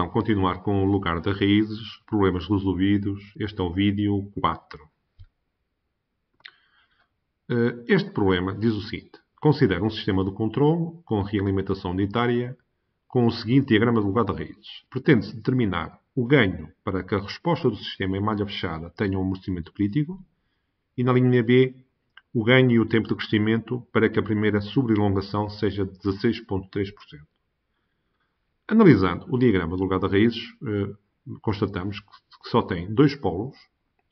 então continuar com o lugar de raízes, problemas resolvidos. Este é o vídeo 4. Eh, este problema diz o seguinte. Considera um sistema de controle com realimentação unitária com o seguinte diagrama de lugar de raízes. Pretende-se determinar o ganho para que a resposta do sistema em malha fechada tenha um amortecimento crítico e na linha B o ganho e o tempo de crescimento para que a primeira sobrelongação seja de 16,3%. Analisando o diagrama do lugar de raízes, eh, constatamos que só tem dois polos,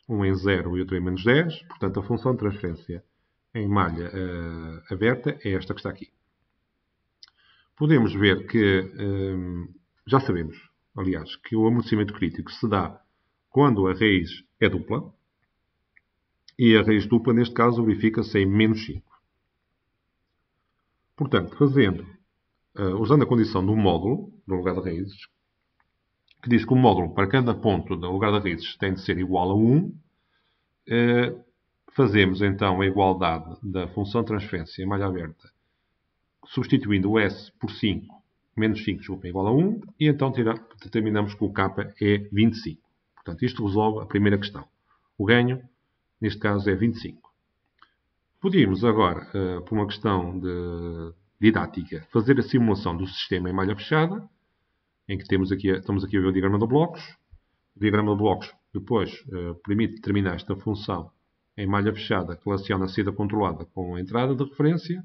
um em 0 e outro em menos 10, portanto a função de transferência em malha eh, aberta é esta que está aqui. Podemos ver que, eh, já sabemos, aliás, que o amortecimento crítico se dá quando a raiz é dupla, e a raiz dupla, neste caso, verifica-se em menos 5. Portanto, fazendo uh, usando a condição do módulo, do lugar de raízes, que diz que o módulo para cada ponto do lugar de raízes tem de ser igual a 1, uh, eh, fazemos então a igualdade da função transferência em malha aberta, substituindo o S por 5, menos 5, desculpa, igual a 1, e então tira, determinamos que o K é 25. Portanto, isto resolve a primeira questão. O ganho, neste caso, é 25. Podíamos agora, eh, por uma questão de didática, fazer a simulação do sistema em malha fechada, em que temos aqui, estamos aqui a ver o diagrama de blocos. O diagrama de blocos depois eh, permite determinar esta função em malha fechada que relaciona a saída controlada com a entrada de referência,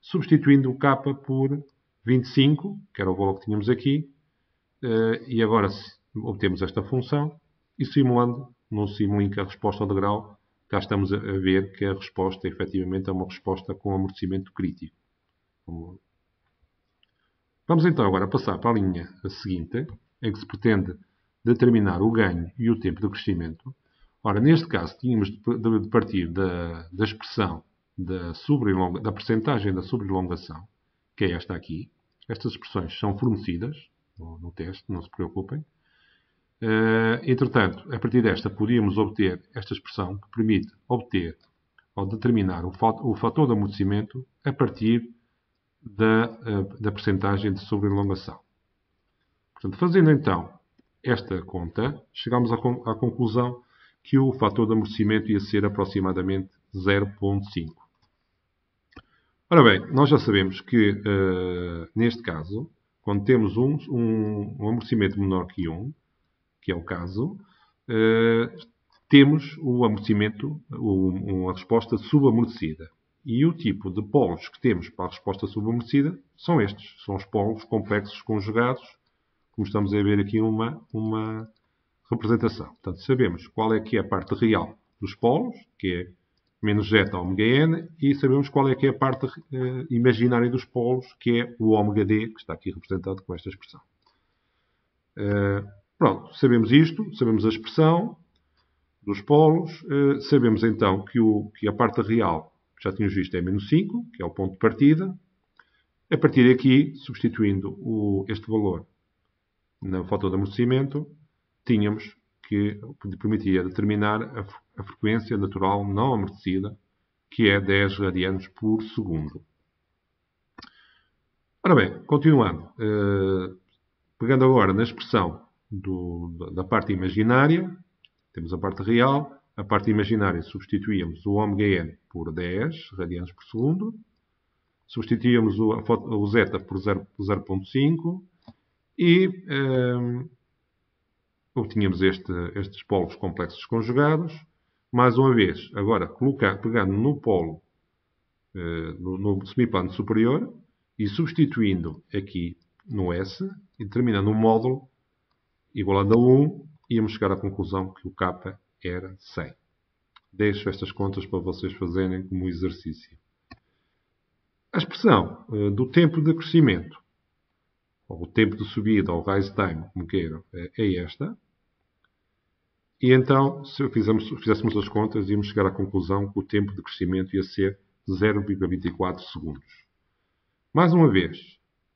substituindo o K por 25, que era o valor que tínhamos aqui, eh, e agora obtemos esta função e simulando no Simulink a resposta ao degrau, cá estamos a ver que a resposta efetivamente é uma resposta com amortecimento crítico. Vamos então agora passar para a linha seguinte, em que se pretende determinar o ganho e o tempo de crescimento. Ora, neste caso, tínhamos de partir da, da expressão da, da percentagem da sobrelongação, que é esta aqui. Estas expressões são fornecidas no, no teste, não se preocupem. Uh, entretanto, a partir desta, podíamos obter esta expressão que permite obter ou determinar o, fator de amortecimento a partir da, eh, da percentagem de sobrelongação. Portanto, fazendo então esta conta, chegamos à, à conclusão que o fator de amortecimento ia ser aproximadamente 0.5. Ora bem, nós já sabemos que, uh, neste caso, quando temos um, um, um, amortecimento menor que 1, que é o caso, uh, temos o amortecimento, um, uma resposta subamortecida. E o tipo de polos que temos para a resposta submerecida são estes. São os polos complexos conjugados, como estamos a ver aqui uma, uma representação. Portanto, sabemos qual é que é a parte real dos polos, que é menos zeta ômega n, e sabemos qual é que é a parte eh, imaginária dos polos, que é o ômega d, que está aqui representado com esta expressão. Uh, pronto, sabemos isto, sabemos a expressão dos polos, uh, sabemos então que, o, que a parte real já tínhamos visto, é menos 5, que é o ponto de partida. A partir daqui, substituindo o, este valor na foto de amortecimento, tínhamos que permitia determinar a, a frequência natural não amortecida, que é 10 radianos por segundo. Ora bem, continuando. Uh, pegando agora na expressão do, da parte imaginária, temos a parte real, a parte imaginária substituímos o ωn por 10 radianos por segundo, substituímos o, o zeta por 0.5 e um, ehm, obtínhamos este, estes polos complexos conjugados. Mais uma vez, agora colocar, pegando no polo, eh, no, no semiplano superior e substituindo aqui no S e determinando o módulo igualando a 1, íamos chegar à conclusão que o K era 100. Deixo estas contas para vocês fazerem como exercício. A expressão eh, do tempo de crescimento, ou o tempo de subida, ou rise time, como queiram, eh, é esta. E então, se fizéssemos as contas, íamos chegar à conclusão que o tempo de crescimento ia ser 0,24 segundos. Mais uma vez,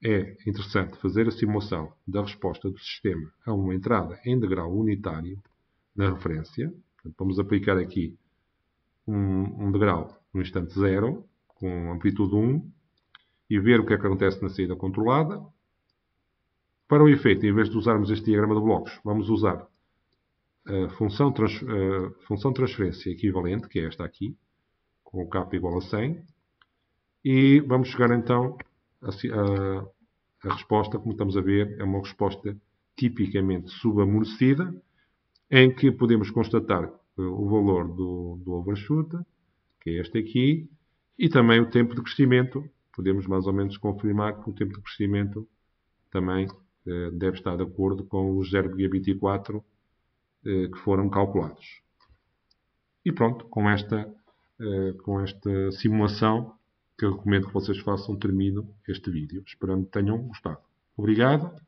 é interessante fazer a simulação da resposta do sistema a uma entrada em degrau unitário na referência. Portanto, vamos aplicar aqui um, um degrau no instante 0, com amplitude 1, e ver o que é que acontece na saída controlada. Para o efeito, em vez de usarmos este diagrama de blocos, vamos usar a eh, função, trans, a eh, função transferência equivalente, que é esta aqui, com o k igual a 100, e vamos chegar então a, a, a resposta, como estamos a ver, é uma resposta tipicamente subamolecida, em que podemos constatar eh, o valor do, do overshoot, que é este aqui, e também o tempo de crescimento. Podemos mais ou menos confirmar que o tempo de crescimento também eh, deve estar de acordo com os 0,24 eh, que foram calculados. E pronto, com esta, eh, com esta simulação que eu recomendo que vocês façam, termino este vídeo. Esperando que tenham gostado. Obrigado